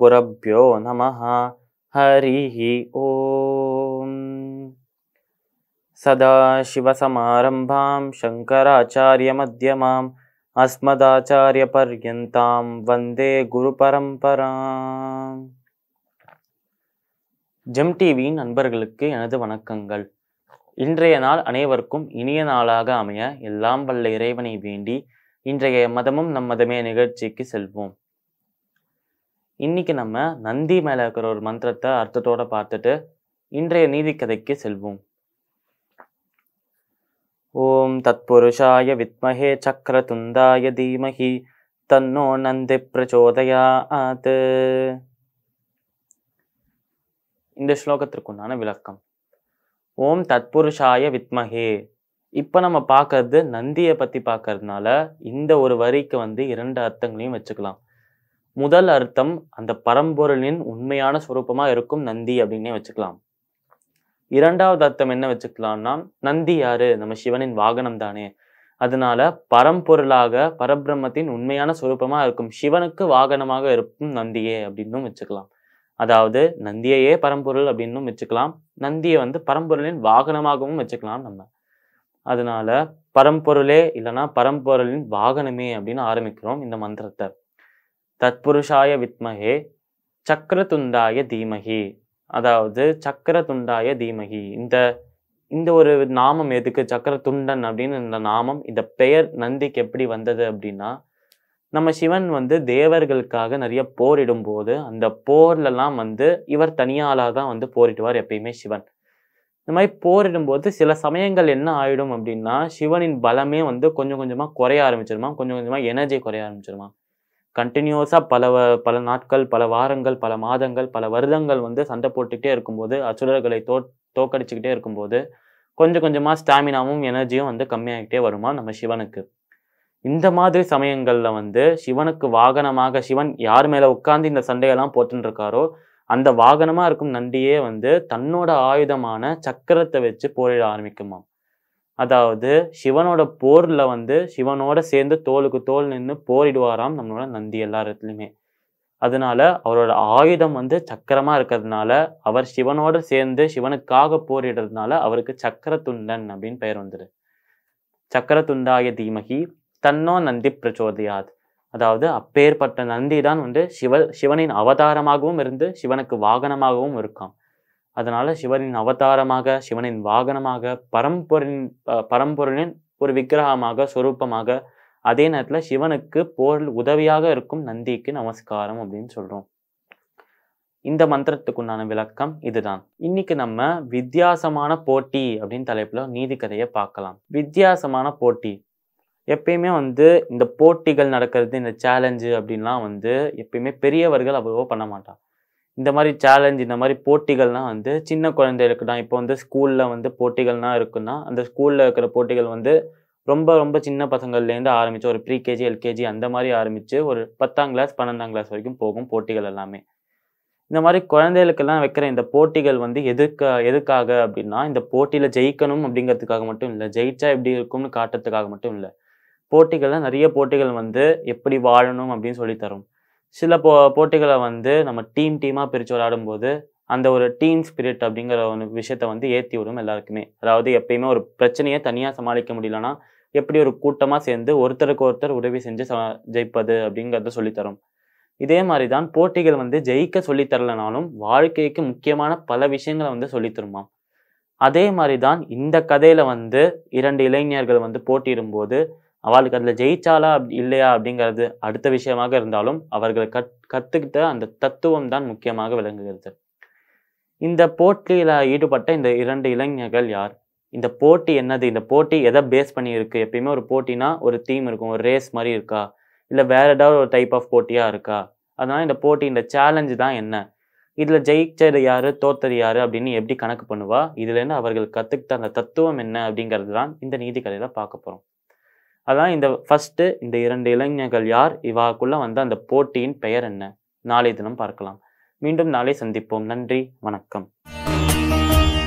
குரப்யோ நம ஹரி ஓம் சதாசிவசமாரம்பாம் சங்கராச்சாரியமத்தியமாம் அஸ்மதாச்சாரியபர்யந்தாம் வந்தே குரு பரம்பராம் ஜெம் டிவியின் நண்பர்களுக்கு எனது வணக்கங்கள் இன்றைய நாள் அனைவருக்கும் இனிய நாளாக அமைய எல்லாம் வல்ல இறைவனை வேண்டி இன்றைய மதமும் நம் மதமே நிகழ்ச்சிக்கு செல்வோம் இன்னைக்கு நம்ம நந்தி மேலே இருக்கிற ஒரு மந்திரத்தை அர்த்தத்தோட பார்த்துட்டு இன்றைய நீதிக்கதைக்கு செல்வோம் ஓம் தத்புருஷாய வித்மஹே சக்கர துந்தாய தீமஹி தன்னோ நந்தி அது இந்த ஸ்லோகத்திற்குண்டான விளக்கம் ஓம் தத்புருஷாய வித்மஹே இப்போ நம்ம பார்க்கறது நந்தியை பற்றி பார்க்கறதுனால இந்த ஒரு வரிக்கு வந்து இரண்டு அர்த்தங்களையும் வச்சுக்கலாம் முதல் அர்த்தம் அந்த பரம்பொருளின் உண்மையான சுரூபமாக இருக்கும் நந்தி அப்படின்னே வச்சுக்கலாம் இரண்டாவது அர்த்தம் என்ன வச்சுக்கலாம்னா நந்தி யாரு நம்ம சிவனின் வாகனம் தானே அதனால பரம்பொருளாக பரபிரம்மத்தின் உண்மையான சுரூபமாக இருக்கும் சிவனுக்கு வாகனமாக இருக்கும் நந்தியே அப்படின்னும் வச்சுக்கலாம் அதாவது நந்தியையே பரம்பொருள் அப்படின்னும் வச்சுக்கலாம் நந்தியை வந்து பரம்பொருளின் வாகனமாகவும் வச்சுக்கலாம் நம்ம அதனால பரம்பொருளே இல்லைன்னா பரம்பொருளின் வாகனமே அப்படின்னு ஆரம்பிக்கிறோம் இந்த மந்திரத்தை தத்புருஷாய வித்மகே சக்கர துண்டாய தீமகி அதாவது சக்கர துண்டாய தீமகி இந்த இந்த ஒரு நாமம் எதுக்கு சக்கர துண்டன் அப்படின்னு இந்த நாமம் இந்த பெயர் நந்திக்கு எப்படி வந்தது அப்படின்னா நம்ம சிவன் வந்து தேவர்களுக்காக நிறைய போரிடும் போது அந்த போர்லலாம் வந்து இவர் தனியாளாக தான் வந்து போரிடுவார் எப்பயுமே சிவன் இந்த மாதிரி போரிடும் போது சில சமயங்கள் என்ன ஆயிடும் அப்படின்னா சிவனின் பலமே வந்து கொஞ்சம் கொஞ்சமாக குறைய ஆரம்பிச்சிருமா கொஞ்சம் கொஞ்சமாக எனர்ஜி குறைய ஆரம்பிச்சிருமா கண்டினியூஸாக பல பல நாட்கள் பல வாரங்கள் பல மாதங்கள் பல வருடங்கள் வந்து சண்டை போட்டுக்கிட்டே இருக்கும்போது அசுரர்களை தோ தோக்கடிச்சுக்கிட்டே இருக்கும்போது கொஞ்சம் கொஞ்சமாக ஸ்டாமினாவும் எனர்ஜியும் வந்து கம்மியாகிட்டே வருமா நம்ம சிவனுக்கு இந்த மாதிரி சமயங்களில் வந்து சிவனுக்கு வாகனமாக சிவன் யார் மேலே உட்காந்து இந்த சண்டையெல்லாம் போட்டுருக்காரோ அந்த வாகனமாக இருக்கும் நண்டியே வந்து தன்னோட ஆயுதமான சக்கரத்தை வச்சு போரிட ஆரம்பிக்குமாம் அதாவது சிவனோட போரில் வந்து சிவனோட சேர்ந்து தோலுக்கு தோல் நின்று போரிடுவாராம் நம்மளோட நந்தி எல்லா இடத்துலையுமே அதனால அவரோட ஆயுதம் வந்து சக்கரமாக இருக்கிறதுனால அவர் சிவனோட சேர்ந்து சிவனுக்காக போரிடுறதுனால அவருக்கு சக்கர துண்டன் அப்படின்னு பெயர் வந்துடு சக்கர துண்டாய தீமகி தன்னோ நந்தி பிரச்சோதியாத் அதாவது அப்பேற்பட்ட நந்தி தான் வந்து சிவ சிவனின் அவதாரமாகவும் இருந்து சிவனுக்கு வாகனமாகவும் இருக்கான் அதனால் சிவனின் அவதாரமாக சிவனின் வாகனமாக பரம்பொருளின் பரம்பொருளின் ஒரு விக்கிரகமாக சொரூபமாக அதே நேரத்தில் சிவனுக்கு பொருள் உதவியாக இருக்கும் நந்திக்கு நமஸ்காரம் அப்படின்னு சொல்கிறோம் இந்த மந்திரத்துக்குண்டான விளக்கம் இதுதான் இன்னைக்கு நம்ம வித்தியாசமான போட்டி அப்படின்னு தலைப்பில் நீதி கதையை பார்க்கலாம் வித்தியாசமான போட்டி எப்பயுமே வந்து இந்த போட்டிகள் நடக்கிறது இந்த சேலஞ்சு அப்படின்லாம் வந்து எப்பயுமே பெரியவர்கள் அவ்வளவோ பண்ண மாட்டாங்க இந்த மாதிரி சேலஞ்ச் இந்த மாதிரி போட்டிகள்லாம் வந்து சின்ன குழந்தைகளுக்கு தான் இப்போ வந்து ஸ்கூலில் வந்து போட்டிகள்லாம் இருக்குன்னா அந்த ஸ்கூலில் இருக்கிற போட்டிகள் வந்து ரொம்ப ரொம்ப சின்ன பசங்கள்லேருந்து ஆரம்பித்து ஒரு ப்ரீகேஜி எல்கேஜி அந்த மாதிரி ஆரம்பித்து ஒரு பத்தாம் கிளாஸ் பன்னெண்டாம் கிளாஸ் வரைக்கும் போகும் போட்டிகள் எல்லாமே இந்த மாதிரி குழந்தைகளுக்கெல்லாம் வைக்கிற இந்த போட்டிகள் வந்து எதுக்க எதுக்காக அப்படின்னா இந்த போட்டியில் ஜெயிக்கணும் அப்படிங்கிறதுக்காக மட்டும் இல்லை ஜெயிச்சா எப்படி இருக்கும்னு காட்டுறதுக்காக மட்டும் இல்லை போட்டிகளில் நிறைய போட்டிகள் வந்து எப்படி வாழணும் அப்படின்னு சொல்லித்தரும் சில போ போட்டிகளை வந்து நம்ம டீம் டீமாக பிரித்து விளையாடும்போது அந்த ஒரு டீம் ஸ்பிரிட் அப்படிங்கிற ஒரு விஷயத்த வந்து ஏற்றி விடும் எல்லாருக்குமே அதாவது எப்பயுமே ஒரு பிரச்சனையை தனியாக சமாளிக்க முடியலன்னா எப்படி ஒரு கூட்டமாக சேர்ந்து ஒருத்தருக்கு ஒருத்தர் உதவி செஞ்சு ச ஜெயிப்பது அப்படிங்கிறத சொல்லித்தரும் இதே மாதிரி தான் போட்டிகள் வந்து ஜெயிக்க சொல்லித்தரலனாலும் வாழ்க்கைக்கு முக்கியமான பல விஷயங்களை வந்து சொல்லித்தருமாம் அதே மாதிரி தான் இந்த கதையில் வந்து இரண்டு இளைஞர்கள் வந்து போட்டியிடும்போது அவளுக்கு அதில் ஜெயிச்சாலா அப்படி இல்லையா அப்படிங்கிறது அடுத்த விஷயமாக இருந்தாலும் அவர்கள் கத் கற்றுக்கிட்ட அந்த தத்துவம் தான் முக்கியமாக விளங்குகிறது இந்த போட்டியில் ஈடுபட்ட இந்த இரண்டு இளைஞர்கள் யார் இந்த போட்டி என்னது இந்த போட்டி எதை பேஸ் பண்ணி இருக்கு எப்பயுமே ஒரு போட்டினா ஒரு தீம் இருக்கும் ஒரு ரேஸ் மாதிரி இருக்கா இல்லை வேற ஏதாவது ஒரு டைப் ஆஃப் போட்டியாக இருக்கா அதனால இந்த போட்டி இந்த சேலஞ்சு தான் என்ன இதில் ஜெயிச்சது யார் தோத்தது யார் அப்படின்னு எப்படி கணக்கு பண்ணுவா இதுலேருந்து அவர்கள் கற்றுக்கிட்ட அந்த தத்துவம் என்ன அப்படிங்கிறது தான் இந்த நீதி கதையில் பார்க்க போகிறோம் அதான் இந்த ஃபஸ்ட்டு இந்த இரண்டு இளைஞர்கள் யார் இவாக்குள்ளே வந்த அந்த போட்டியின் பெயர் என்ன நாளை தினம் பார்க்கலாம் மீண்டும் நாளை சந்திப்போம் நன்றி வணக்கம்